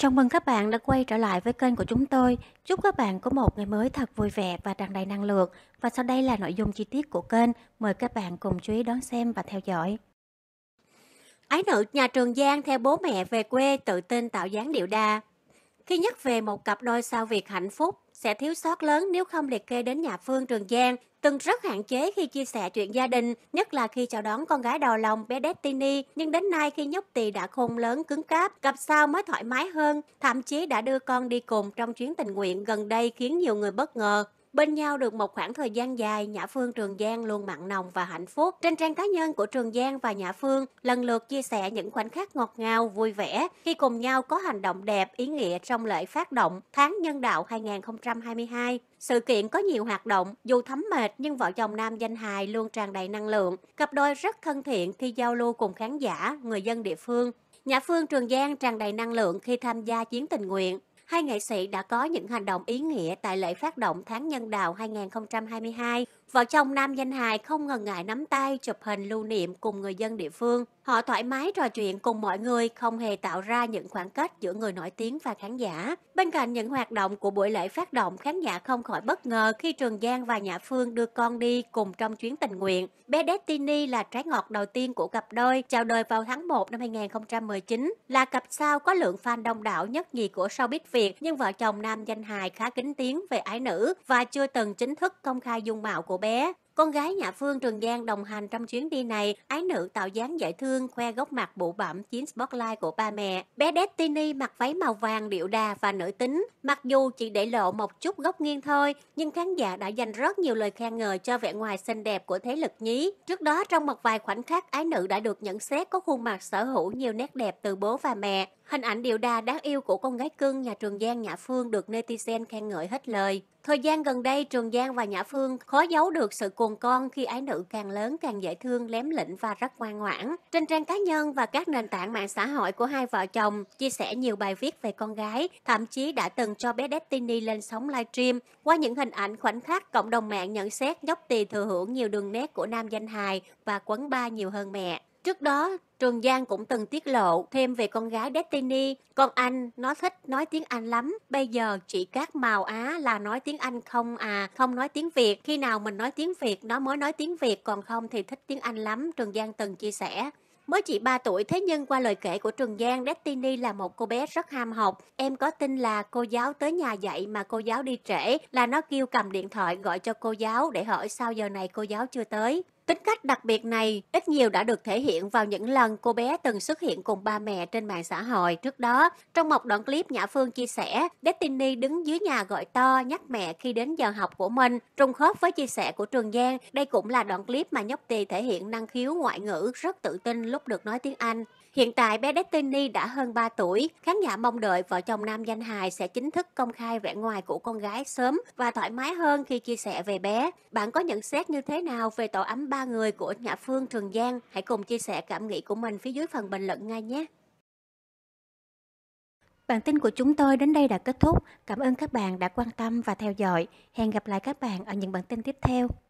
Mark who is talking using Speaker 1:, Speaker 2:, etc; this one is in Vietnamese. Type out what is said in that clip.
Speaker 1: Chào mừng các bạn đã quay trở lại với kênh của chúng tôi. Chúc các bạn có một ngày mới thật vui vẻ và tràn đầy năng lượng. Và sau đây là nội dung chi tiết của kênh. Mời các bạn cùng chú ý đón xem và theo dõi. Ái nữ nhà Trường Giang theo bố mẹ về quê tự tin tạo dáng điệu đà. Khi nhắc về một cặp đôi sao việc hạnh phúc, sẽ thiếu sót lớn nếu không liệt kê đến nhà Phương Trường Giang, từng rất hạn chế khi chia sẻ chuyện gia đình, nhất là khi chào đón con gái đầu lòng bé Destiny, nhưng đến nay khi nhóc tỳ đã khôn lớn cứng cáp, cặp sao mới thoải mái hơn, thậm chí đã đưa con đi cùng trong chuyến tình nguyện gần đây khiến nhiều người bất ngờ. Bên nhau được một khoảng thời gian dài, Nhã Phương Trường Giang luôn mặn nồng và hạnh phúc. Trên trang cá nhân của Trường Giang và Nhã Phương, lần lượt chia sẻ những khoảnh khắc ngọt ngào, vui vẻ khi cùng nhau có hành động đẹp, ý nghĩa trong lễ phát động Tháng Nhân Đạo 2022. Sự kiện có nhiều hoạt động, dù thấm mệt nhưng vợ chồng nam danh hài luôn tràn đầy năng lượng. Cặp đôi rất thân thiện khi giao lưu cùng khán giả, người dân địa phương. Nhã Phương Trường Giang tràn đầy năng lượng khi tham gia chiến tình nguyện, hai nghệ sĩ đã có những hành động ý nghĩa tại lễ phát động tháng nhân đạo 2022. Vợ chồng nam danh hài không ngần ngại nắm tay chụp hình lưu niệm cùng người dân địa phương. Họ thoải mái trò chuyện cùng mọi người, không hề tạo ra những khoảng cách giữa người nổi tiếng và khán giả. Bên cạnh những hoạt động của buổi lễ phát động, khán giả không khỏi bất ngờ khi Trường Giang và Nhã Phương đưa con đi cùng trong chuyến tình nguyện. Bé Destiny là trái ngọt đầu tiên của cặp đôi, chào đời vào tháng 1 năm 2019, là cặp sao có lượng fan đông đảo nhất nhì của showbiz Việt, nhưng vợ chồng nam danh hài khá kính tiếng về ái nữ và chưa từng chính thức công khai dung mạo của bé. Con gái nhà Phương Trường Giang đồng hành trong chuyến đi này, ái nữ tạo dáng dễ thương, khoe góc mặt bụ bẩm chiến spotlight của ba mẹ. Bé Destiny mặc váy màu vàng điệu đà và nữ tính. Mặc dù chỉ để lộ một chút góc nghiêng thôi, nhưng khán giả đã dành rất nhiều lời khen ngợi cho vẻ ngoài xinh đẹp của Thế Lực Nhí. Trước đó, trong một vài khoảnh khắc, ái nữ đã được nhận xét có khuôn mặt sở hữu nhiều nét đẹp từ bố và mẹ. Hình ảnh điệu đà đáng yêu của con gái cưng nhà Trường Giang Nhã Phương được netizen khen ngợi hết lời. Thời gian gần đây, Trường Giang và Nhã Phương khó giấu được sự cuồng hồn con khi ái nữ càng lớn càng dễ thương, lém lĩnh và rất ngoan ngoãn. Trên trang cá nhân và các nền tảng mạng xã hội của hai vợ chồng chia sẻ nhiều bài viết về con gái, thậm chí đã từng cho bé Destiny lên sóng livestream. Qua những hình ảnh khoảnh khắc, cộng đồng mạng nhận xét nhóc tỳ thừa hưởng nhiều đường nét của nam danh hài và quấn ba nhiều hơn mẹ. Trước đó, Trường Giang cũng từng tiết lộ thêm về con gái Destiny. Con anh, nó thích nói tiếng Anh lắm. Bây giờ chị các màu Á là nói tiếng Anh không à, không nói tiếng Việt. Khi nào mình nói tiếng Việt, nó mới nói tiếng Việt, còn không thì thích tiếng Anh lắm, Trường Giang từng chia sẻ. Mới chỉ 3 tuổi, thế nhưng qua lời kể của Trường Giang, Destiny là một cô bé rất ham học. Em có tin là cô giáo tới nhà dạy mà cô giáo đi trễ, là nó kêu cầm điện thoại gọi cho cô giáo để hỏi sao giờ này cô giáo chưa tới. Tính cách đặc biệt này ít nhiều đã được thể hiện vào những lần cô bé từng xuất hiện cùng ba mẹ trên mạng xã hội trước đó. Trong một đoạn clip Nhã Phương chia sẻ, Destiny đứng dưới nhà gọi to nhắc mẹ khi đến giờ học của mình. Trùng khớp với chia sẻ của Trường Giang, đây cũng là đoạn clip mà nhóc tì thể hiện năng khiếu ngoại ngữ rất tự tin lúc được nói tiếng Anh. Hiện tại bé Destiny đã hơn 3 tuổi, khán giả mong đợi vợ chồng nam danh hài sẽ chính thức công khai vẻ ngoài của con gái sớm và thoải mái hơn khi chia sẻ về bé. Bạn có nhận xét như thế nào về tổ ấm ba ba người của Nhã Phương Trường Giang. Hãy cùng chia sẻ cảm nghĩ của mình phía dưới phần bình luận ngay nhé. Bản tin của chúng tôi đến đây đã kết thúc. Cảm ơn các bạn đã quan tâm và theo dõi. Hẹn gặp lại các bạn ở những bản tin tiếp theo.